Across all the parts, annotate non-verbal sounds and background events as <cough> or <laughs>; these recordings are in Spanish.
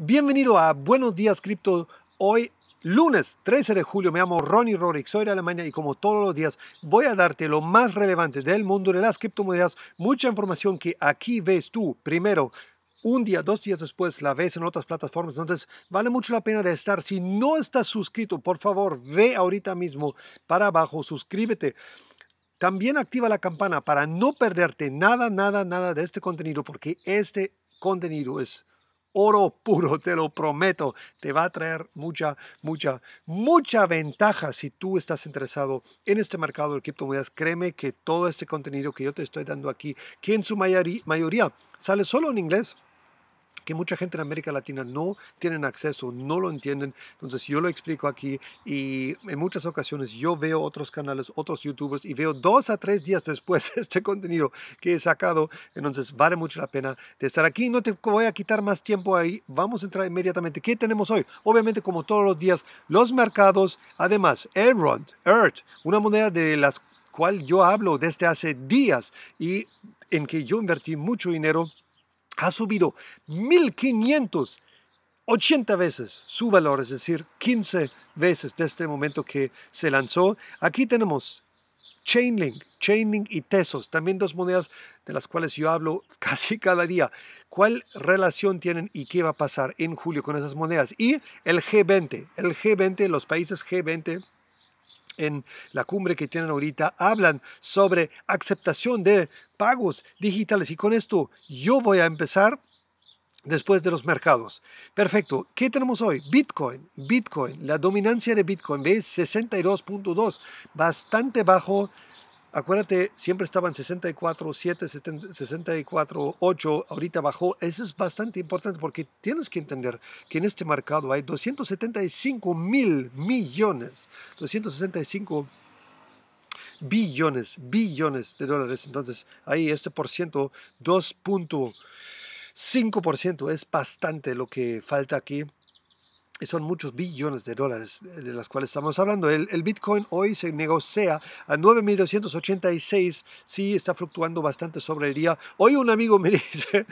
Bienvenido a Buenos Días Cripto. Hoy, lunes 13 de julio, me llamo Ronnie Rorick, soy de Alemania y como todos los días voy a darte lo más relevante del mundo de las criptomonedas, mucha información que aquí ves tú primero. Un día, dos días después la ves en otras plataformas. Entonces, vale mucho la pena de estar. Si no estás suscrito, por favor, ve ahorita mismo para abajo, suscríbete. También activa la campana para no perderte nada, nada, nada de este contenido, porque este contenido es oro puro, te lo prometo. Te va a traer mucha, mucha, mucha ventaja si tú estás interesado en este mercado de criptomonedas. Créeme que todo este contenido que yo te estoy dando aquí, que en su mayoría sale solo en inglés, que mucha gente en América Latina no tienen acceso, no lo entienden. Entonces yo lo explico aquí y en muchas ocasiones yo veo otros canales, otros youtubers y veo dos a tres días después <laughs> este contenido que he sacado. Entonces vale mucho la pena de estar aquí. No te voy a quitar más tiempo ahí. Vamos a entrar inmediatamente. ¿Qué tenemos hoy? Obviamente como todos los días, los mercados. Además, Elrond, EARTH, una moneda de la cual yo hablo desde hace días y en que yo invertí mucho dinero ha subido 1.580 veces su valor, es decir, 15 veces desde el este momento que se lanzó. Aquí tenemos Chainlink, Chainlink y Tesos, también dos monedas de las cuales yo hablo <laughs> casi cada día. ¿Cuál relación tienen y qué va a pasar en julio con esas monedas? Y el G20, el G20, los países G20 en la cumbre que tienen ahorita hablan sobre aceptación de pagos digitales. Y con esto yo voy a empezar después de los mercados. Perfecto. ¿Qué tenemos hoy? Bitcoin. Bitcoin. La dominancia de Bitcoin, ¿ves? 62.2. Bastante bajo Acuérdate, siempre estaban 64, 7, 64, 8, ahorita bajó. Eso es bastante importante porque tienes que entender que en este mercado hay 275 mil millones, 265 billones, billones de dólares. Entonces, ahí este por ciento, 2.5% es bastante lo que falta aquí y son muchos billones de dólares eh, de las cuales estamos hablando. El, el Bitcoin hoy se negocia a 9.286, sí, está fluctuando bastante sobre el día. Hoy un amigo me <laughs> dice,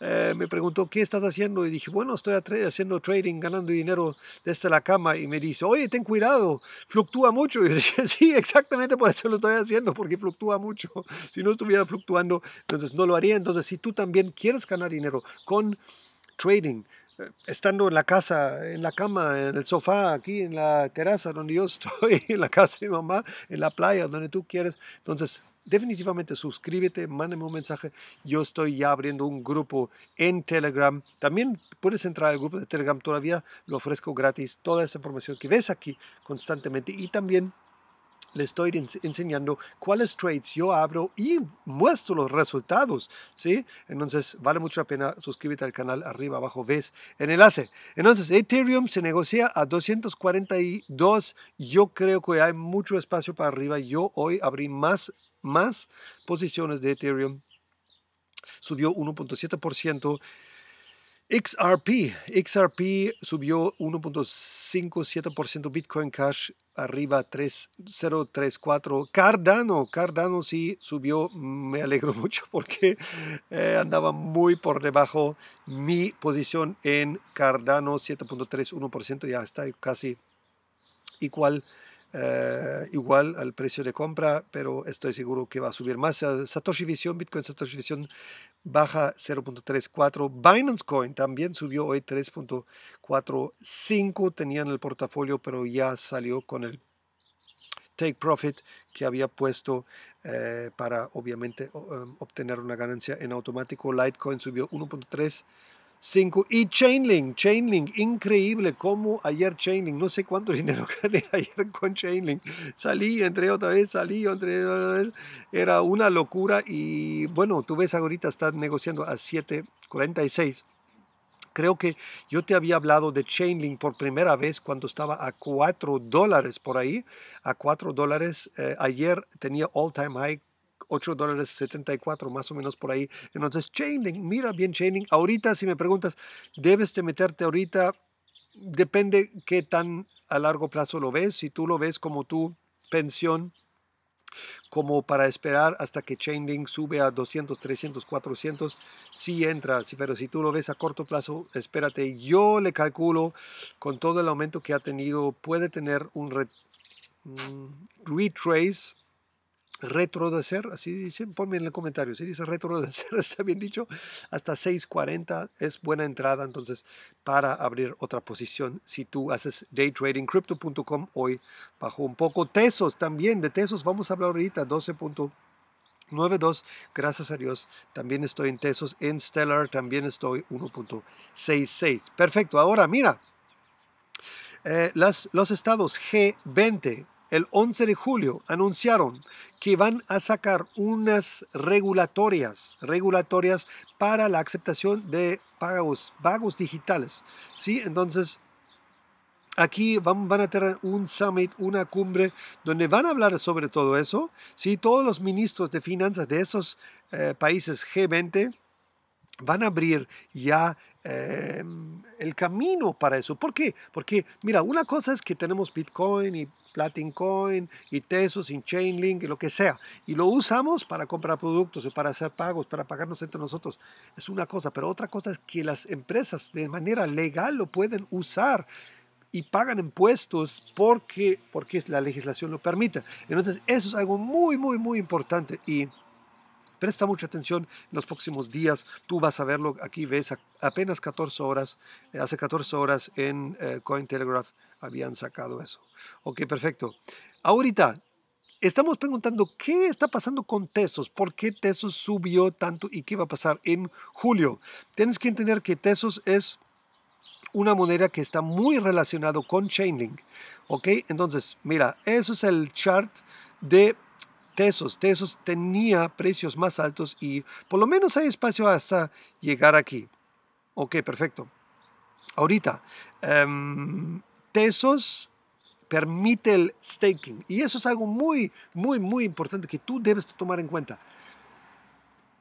eh, me preguntó, ¿qué estás haciendo? Y dije, bueno, estoy haciendo trading, ganando dinero desde la cama. Y me dice, oye, ten cuidado, fluctúa mucho. Y dije, <laughs> sí, exactamente por eso lo estoy haciendo, porque fluctúa mucho. Si no estuviera fluctuando, entonces no lo haría. Entonces, si tú también quieres ganar dinero con trading, estando en la casa, en la cama, en el sofá, aquí en la terraza donde yo <laughs> estoy, en la casa de mamá, en la playa, donde tú quieres. Entonces, definitivamente suscríbete, mándame un mensaje. Yo estoy ya abriendo un grupo en Telegram. También puedes entrar al grupo de Telegram, todavía lo ofrezco gratis. Toda esa información que ves aquí constantemente y también le estoy enseñando cuáles trades yo abro y muestro los resultados, ¿sí? Entonces, vale mucho la pena suscríbete al canal, arriba abajo ves el enlace. Entonces, Ethereum se negocia a 242, yo creo que hay mucho espacio para arriba, yo hoy abrí más, más posiciones de Ethereum, subió 1.7%, XRP. XRP subió 1.57% Bitcoin Cash arriba 3034. Cardano, Cardano sí subió, me alegro <laughs> mucho porque eh, andaba muy por debajo mi posición en Cardano 7.31%, ya está casi igual eh, igual al precio de compra, pero estoy seguro que va a subir más. Satoshi Vision, Bitcoin Satoshi Vision baja 0.34. Binance Coin también subió hoy 3.45. Tenían el portafolio, pero ya salió con el take profit que había puesto eh, para obviamente em, obtener una ganancia en automático. Litecoin subió 1.3 y Chainlink, Chainlink, increíble como ayer Chainlink, no sé cuánto <laughs> dinero gané ayer con Chainlink. Salí, entré otra vez, salí, entré otra vez. Era una locura y bueno, tú ves ahorita está negociando a 7.46. Creo que yo te había hablado de Chainlink por primera vez cuando estaba a 4 dólares por ahí. A 4 dólares. Eh, ayer tenía all time high $8.74, dólares 74, más o menos por ahí. Entonces, Chainlink, mira bien Chainlink. Ahorita, si me preguntas, ¿debes de meterte ahorita? Depende qué tan a largo plazo lo ves. Si tú lo ves como tu pensión, como para esperar hasta que Chainlink sube a 200, 300, 400, sí entra, pero si tú lo ves a corto plazo, espérate, yo le calculo con todo el aumento que ha tenido, puede tener un mm, retrace retrodecer, así dicen, ponme en el comentario, si dice retrodecer, <laughs> está bien dicho, hasta 6.40 es buena entrada entonces para abrir otra posición si tú haces day trading. Crypto.com hoy bajo un poco. Tesos también, de Tesos vamos a hablar ahorita, 12.92, gracias a Dios, también estoy en Tesos, en Stellar también estoy 1.66. Perfecto, ahora mira, eh, los estados G20, el 11 de julio anunciaron que van a sacar unas regulatorias, regulatorias para la aceptación de pagos, pagos digitales. ¿sí? Entonces, aquí van, van, a tener un summit, una cumbre, donde van a hablar sobre todo eso. ¿sí? Todos los ministros de finanzas de esos eh, países G20 van a abrir ya em, el camino para eso. ¿Por qué? Porque, mira, una cosa es que tenemos Bitcoin y Platin Coin y Tesos y Chainlink y lo que sea, y lo usamos para comprar productos y para hacer pagos, para pagarnos entre nosotros. Es una cosa, pero otra cosa es que las empresas de manera legal lo pueden usar y pagan impuestos porque, porque la legislación lo permite. Entonces, eso es algo muy, muy, muy importante y Presta mucha atención en los próximos días. Tú vas a verlo aquí, ves apenas 14 horas, eh, hace 14 horas en eh, Cointelegraph habían sacado eso. Ok, perfecto. Ahorita estamos preguntando qué está pasando con Tesos, por qué Tesos subió tanto y qué va a pasar en julio. Tienes que entender que Tesos es una moneda que está muy relacionado con Chainlink. ¿Ok? Entonces, mira, eso es el chart de Tesos. Tesos tenía precios más altos y por lo menos hay espacio hasta llegar aquí. Ok, perfecto. Ahorita, em, Tesos permite el staking y eso es algo muy, muy, muy importante que tú debes tomar en cuenta.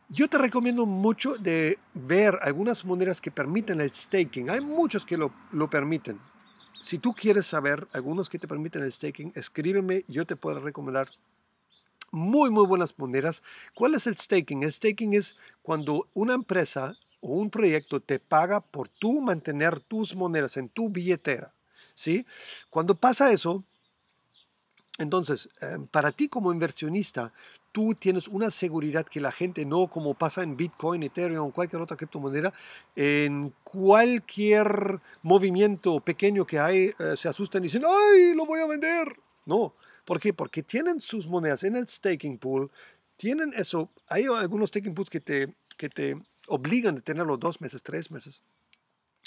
Yo te recomiendo mucho de ver algunas monedas que permiten el staking. Hay muchas que lo, lo, permiten. Si tú quieres saber algunos que te permiten el staking, escríbeme, yo te puedo recomendar muy, muy buenas monedas. ¿Cuál es el staking? El staking es cuando una empresa o un proyecto te paga por tú mantener tus monedas en tu billetera. ¿sí? Cuando pasa eso, entonces, em, para ti como inversionista, tú tienes una seguridad que la gente no, como pasa en Bitcoin, Ethereum, cualquier otra criptomoneda, en cualquier movimiento pequeño que hay, eh, se asustan y dicen, ¡ay, lo voy a vender! No, ¿Por qué? Porque tienen sus monedas en el staking pool, tienen eso. Hay algunos staking pools que te, que te obligan a tenerlo dos meses, tres meses.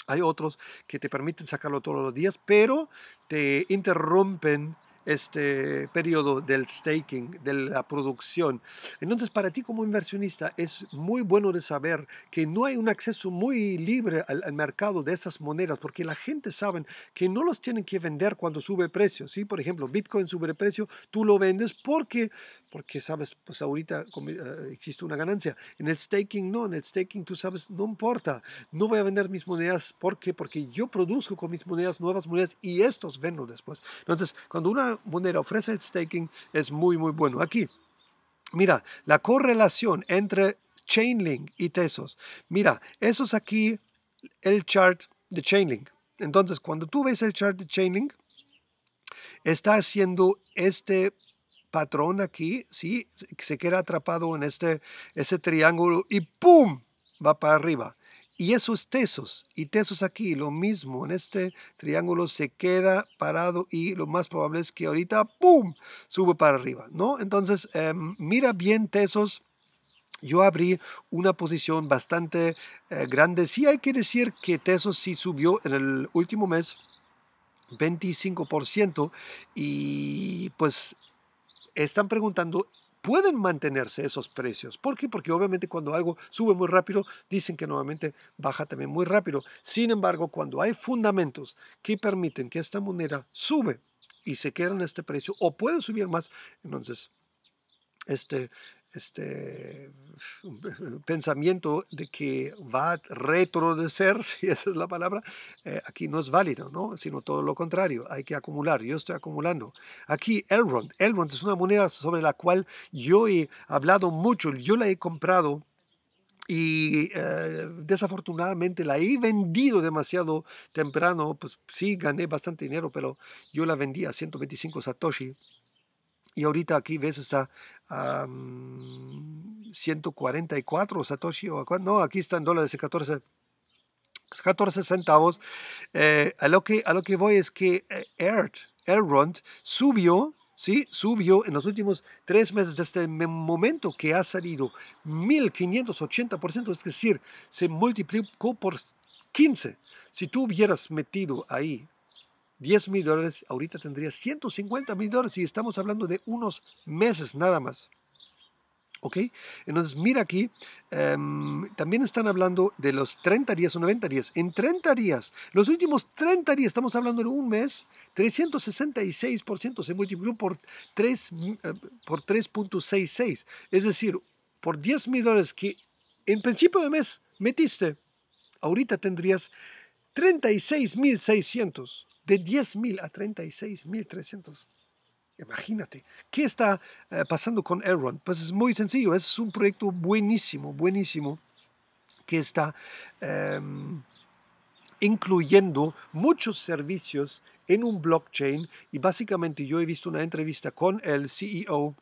Hay otros que te permiten sacarlo todos los días, pero te interrumpen este periodo del staking, de la producción. Entonces, para ti como inversionista es muy bueno de saber que no hay un acceso muy libre al, mercado de esas monedas, porque la gente sabe que no los tienen que vender cuando sube precio. ¿sí? Por ejemplo, Bitcoin sube precio, tú lo vendes porque, porque sabes, pues ahorita eh, existe una ganancia. En el staking no, en el staking tú sabes, no importa, no voy a vender mis monedas. porque Porque yo produzco con mis monedas nuevas monedas y estos vendo después. Entonces, cuando una Monero ofrece el staking es muy, muy bueno. Aquí, mira, la correlación entre Chainlink y Tesos. Mira, eso es aquí el chart de Chainlink. Entonces, cuando tú ves el chart de Chainlink, está haciendo este patrón aquí, ¿sí? Se queda atrapado en este ese triángulo y ¡pum! va para arriba. Y esos tesos y tesos aquí, lo mismo, en este triángulo se queda parado y lo más probable es que ahorita, ¡pum!, sube para arriba, ¿no? Entonces, em, mira bien tesos. Yo abrí una posición bastante eh, grande. Sí hay que decir que tesos sí subió en el último mes 25% y pues están preguntando, pueden mantenerse esos precios. ¿Por qué? Porque obviamente cuando algo sube muy rápido, dicen que nuevamente baja también muy rápido. Sin embargo, cuando hay fundamentos que permiten que esta moneda sube y se quede en este precio o puede subir más, entonces este, este <laughs> pensamiento de que va a retroceder, <laughs> si esa es la palabra, eh, aquí no es válido, ¿no? sino todo lo contrario, hay que acumular, yo estoy acumulando. Aquí Elrond, Elrond es una moneda sobre la cual yo he hablado mucho, yo la he comprado y eh, desafortunadamente la he vendido demasiado temprano, pues sí gané bastante dinero, pero yo la vendí a 125 satoshi y ahorita aquí ves está 144 Satoshi o no, aquí están dólares de 14 14 centavos. Eh, a, lo que, a lo que voy es que EARTH, Elrond subió, ¿sí? subió en los últimos tres meses desde el este momento que ha salido 1580%, es decir, se multiplicó por 15. Si tú hubieras metido ahí 10 mil dólares, ahorita tendrías 150 mil dólares y estamos hablando de unos meses nada más. ¿Ok? Entonces, mira aquí, em, también están hablando de los 30 días o 90 días. En 30 días, los últimos 30 días, estamos hablando de un mes, 366% se multiplicó por 3.66. Em, por 3.66 es decir, por 10 mil dólares que en principio de mes metiste, ahorita tendrías 36.600 de 10.000 a 36.300. Imagínate, ¿qué está eh, pasando con Elrond? Pues es muy sencillo, es un proyecto buenísimo, buenísimo, que está em, incluyendo muchos servicios en un blockchain y básicamente yo he visto una entrevista con el CEO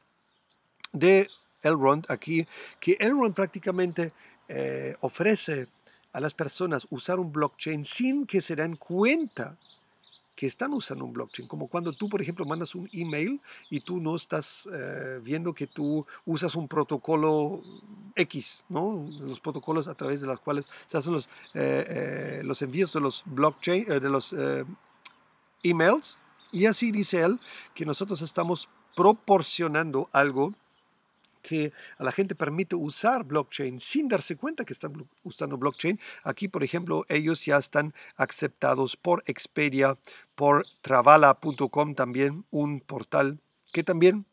de Elrond aquí, que Elrond prácticamente eh, ofrece a las personas usar un blockchain sin que se den cuenta que están usando un blockchain, como cuando tú, por ejemplo, mandas un email y tú no estás eh, viendo que tú usas un protocolo X, ¿no? Los protocolos a través de los cuales se hacen los, eh, eh, los envíos de los blockchain, de los emails. Y así dice él que nosotros estamos proporcionando algo que a la gente permite usar blockchain sin darse cuenta que están usando blockchain. Aquí, por ejemplo, ellos ya están aceptados por Expedia, por Travala.com también, un portal que también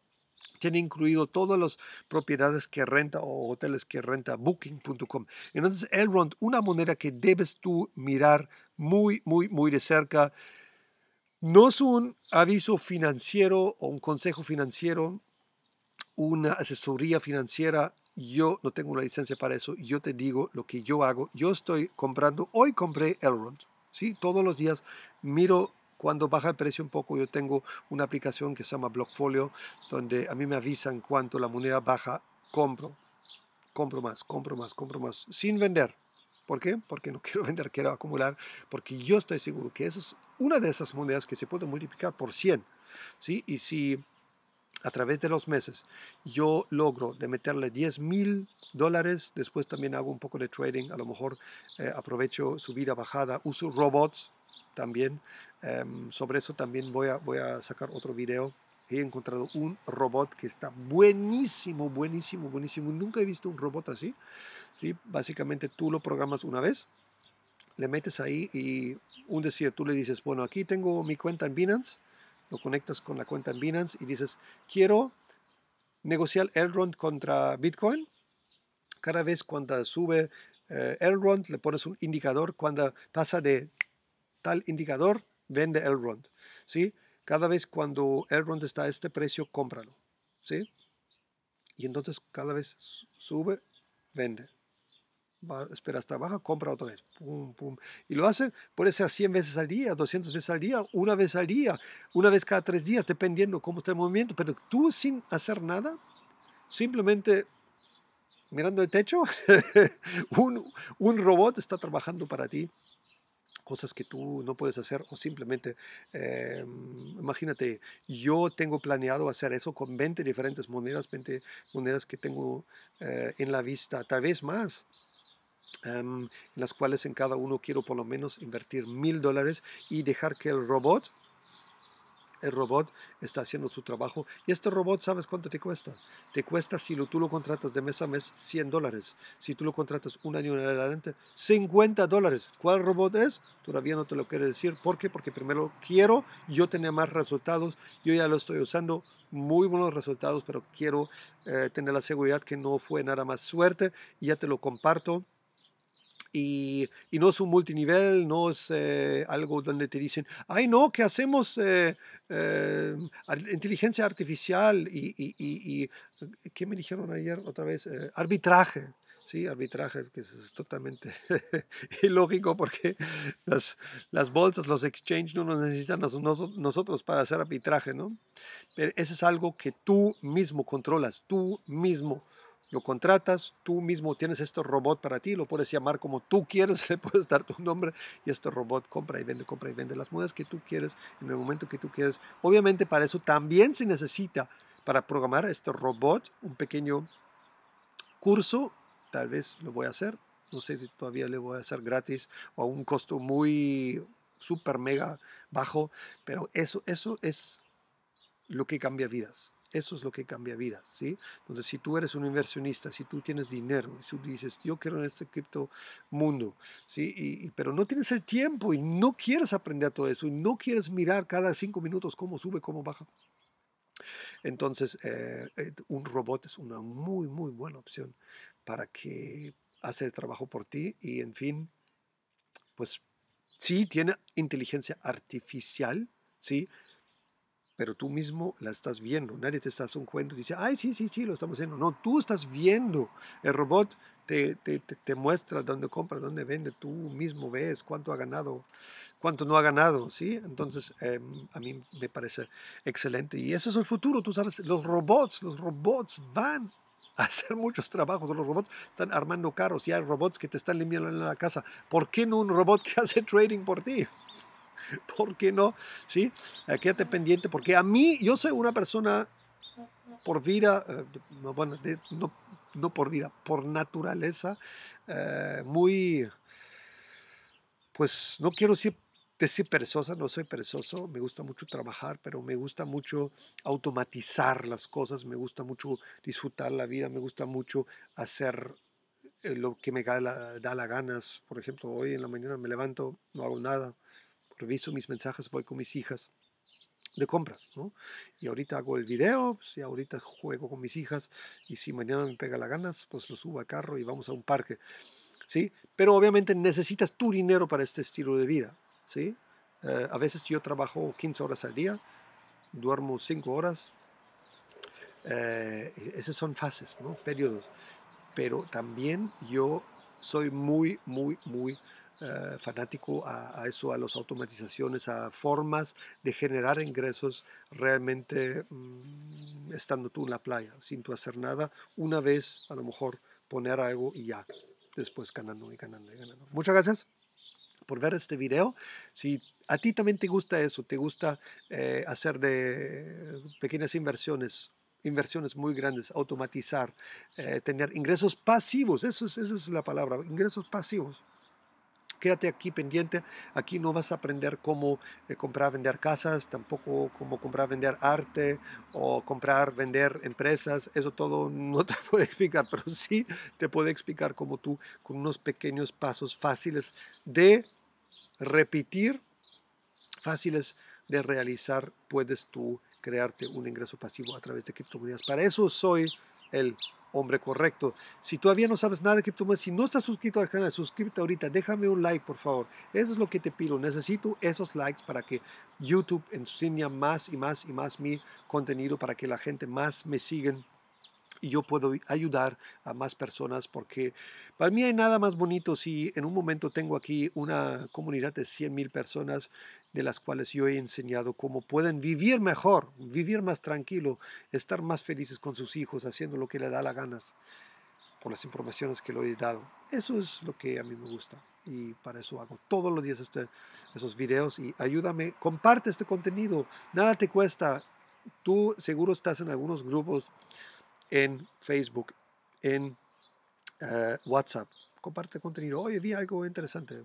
tiene incluido todas las propiedades que renta o hoteles que renta booking.com. Entonces, Elrond, una moneda que debes tú mirar muy, muy, muy de cerca. No es un aviso financiero o un consejo financiero, una asesoría financiera, yo no tengo una licencia para eso, yo te digo lo que yo hago, yo estoy comprando, hoy compré Elrond, ¿sí? todos los días miro cuando baja el precio un poco, yo tengo una aplicación que se llama Blockfolio, donde a mí me avisan cuánto la moneda baja, compro, compro más, compro más, compro más, sin vender. ¿Por qué? Porque no <laughs> quiero vender, quiero acumular, porque yo estoy seguro que esa es una de esas monedas que se puede multiplicar por 100. ¿sí? Y si a través de los meses yo logro de meterle 10 mil dólares, después también hago un poco de trading, a lo mejor eh, aprovecho subida, bajada, uso robots también. Em, sobre eso también voy a, voy a sacar otro video. He encontrado un robot que está buenísimo, buenísimo, buenísimo. Nunca he visto un robot así. ¿sí? Básicamente tú lo programas una vez, le metes ahí y un decir, tú le dices, bueno, aquí tengo mi cuenta en Binance lo conectas con la cuenta en Binance y dices, quiero negociar Elrond contra Bitcoin. Cada vez cuando sube eh, Elrond le pones un indicador, cuando pasa de tal indicador, vende Elrond. ¿sí? Cada vez cuando Elrond está a este precio, cómpralo. ¿sí? Y entonces cada vez sube, vende espera hasta abajo, compra otra vez, pum. Y lo hace, puede ser 100 veces al día, 200 veces al día, una vez al día, una vez cada tres días, dependiendo cómo está el movimiento, pero tú sin hacer nada, simplemente mirando el techo, <laughs> un, un robot está trabajando para ti cosas que tú no puedes hacer o simplemente em, imagínate yo tengo planeado hacer eso con 20 diferentes monedas 20 monedas que tengo eh, en la vista tal vez más Em, en las cuales en cada uno quiero por lo menos invertir mil dólares y dejar que el robot, el robot está haciendo su trabajo. Y este robot, ¿sabes cuánto te cuesta? Te cuesta, si lo, tú lo contratas de mes a mes, 100 dólares. Si tú lo contratas un año en adelante, 50 dólares. ¿Cuál robot es? Todavía no te lo quiero decir. ¿Por qué? Porque primero quiero yo tener más resultados. Yo ya lo estoy usando. Muy buenos resultados, pero quiero eh, tener la seguridad que no fue nada más suerte. Y ya te lo comparto. Y, no es un multinivel, no es eh, algo donde te dicen, ay no, que hacemos eh, eh, inteligencia artificial y, ¿qué me dijeron ayer otra vez? arbitraje. Sí, arbitraje, que es, totalmente <laughs> ilógico porque las, bolsas, los exchanges no nos necesitan nosotros para hacer arbitraje, ¿no? Pero eso es algo que tú mismo controlas, tú mismo lo contratas, tú mismo tienes este robot para ti, lo puedes llamar como tú quieres, <laughs> le puedes dar tu nombre y este robot compra y vende, compra y vende las monedas que tú quieres en el momento que tú quieres. Obviamente para eso también se necesita, para programar este robot, un pequeño curso, tal vez lo voy a hacer, no sé si todavía le voy a hacer gratis o a un costo muy super mega bajo, pero eso, eso es lo que cambia vidas. Eso es lo que cambia vida ¿sí? Entonces, si tú eres un inversionista, si tú tienes dinero, si tú dices, yo quiero en este cripto mundo, ¿sí? pero no tienes el tiempo y no quieres aprender todo eso, y no quieres mirar cada cinco minutos cómo sube, cómo baja. Entonces, eh, eh, un robot es una muy, muy buena opción para que hace el trabajo por ti y, en fin, pues sí tiene inteligencia artificial, ¿sí? pero tú mismo la estás viendo. Nadie te está haciendo un cuento dice, ay, sí, sí, sí, lo estamos haciendo. No, tú estás viendo. El robot te, muestra dónde compra, dónde vende. Tú mismo ves cuánto ha ganado, cuánto no ha ganado. ¿sí? Entonces, em, a mí me parece excelente. Y eso es el futuro, tú sabes, los robots, los robots van <laughs> a hacer muchos trabajos, los robots están armando carros, y hay robots que te están limpiando la casa, ¿por qué no un robot que hace trading por ti? <laughs> ¿Por qué no? ¿Sí? Eh, quédate pendiente porque a mí, yo soy una persona por vida, eh, no, no, por vida, por naturaleza, eh, muy, pues no quiero decir, decir perezosa, no soy perezoso, me gusta mucho trabajar, pero me gusta mucho automatizar las cosas, me gusta mucho disfrutar la vida, me gusta mucho hacer lo que me da las da la ganas. Por ejemplo, hoy en la mañana me levanto, no hago nada, reviso mis mensajes, voy con mis hijas de compras, ¿no? Y ahorita hago el video, si pues, ahorita juego con mis hijas, y si mañana me pega la ganas, pues lo subo a carro y vamos a un parque, ¿sí? Pero obviamente necesitas tu dinero para este estilo de vida, ¿sí? Eh, a veces yo trabajo 15 horas al día, duermo 5 horas, eh, esas son fases, ¿no? Periodos. Pero también yo soy muy, muy, muy eh, fanático a, eso, a las automatizaciones, a formas de generar ingresos realmente mm, estando tú en la playa, sin tú hacer nada, una vez a lo mejor poner algo y ya, después ganando y ganando y ganando. Muchas gracias por ver este video. Si a ti también te gusta eso, te gusta eh, hacer de pequeñas inversiones, inversiones muy grandes, automatizar, eh, tener ingresos pasivos, eso esa es la palabra, ingresos pasivos quédate aquí pendiente, aquí no vas a aprender cómo eh, comprar, vender casas, tampoco cómo comprar, vender arte o comprar, vender empresas, eso todo <laughs> no te puede explicar, pero sí te puede explicar cómo tú con unos pequeños pasos fáciles de repetir, fáciles de realizar, puedes tú crearte un ingreso pasivo a través de criptomonedas. Para eso soy el hombre correcto. Si todavía no sabes nada de criptomonedas, si no estás suscrito al canal, suscríbete ahorita, déjame un like por favor. Eso es lo que te pido. Necesito esos likes para que YouTube enseñe más y más y más mi contenido, para que la gente más me siga y yo puedo ayudar a más personas porque para mí hay nada más bonito si en un momento tengo aquí una comunidad de 100 mil personas de las cuales yo he enseñado cómo pueden vivir mejor, vivir más tranquilo, estar más felices con sus hijos, haciendo lo que les da la ganas por las informaciones que le he dado. Eso es lo que a mí me gusta y para eso hago todos los días este, esos videos y ayúdame, comparte este contenido, nada te cuesta. Tú seguro estás en algunos grupos en Facebook, en eh, WhatsApp. Comparte contenido. Oye, vi algo interesante.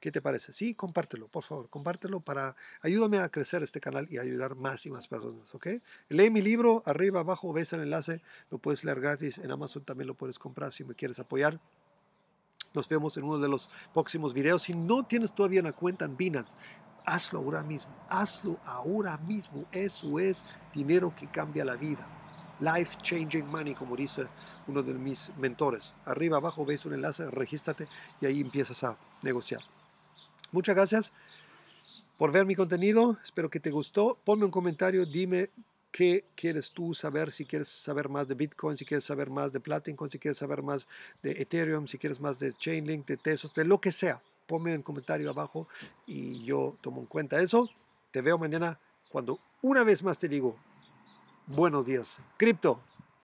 ¿Qué te parece? Sí, compártelo, por favor, compártelo para ayúdame a crecer este canal y ayudar más y más personas, ¿ok? Lee mi libro, arriba, abajo, ves el enlace, lo puedes leer gratis, en Amazon también lo puedes comprar si me quieres apoyar. Nos vemos en uno de los próximos videos. Si no tienes todavía una cuenta en Binance, hazlo ahora mismo, hazlo ahora mismo. Eso es dinero que cambia la vida. Life Changing Money, como dice uno de mis mentores. Arriba, abajo ves un enlace, regístrate y ahí empiezas a negociar. Muchas gracias por ver mi contenido. Espero que te gustó. Ponme un comentario, dime qué quieres tú saber, si quieres saber más de Bitcoin, si quieres saber más de Platinum, si quieres saber más de Ethereum, si quieres más de Chainlink, de Tesos, de lo que sea. Ponme un comentario abajo y yo tomo en cuenta eso. Te veo mañana cuando una vez más te digo buenos días. Cripto.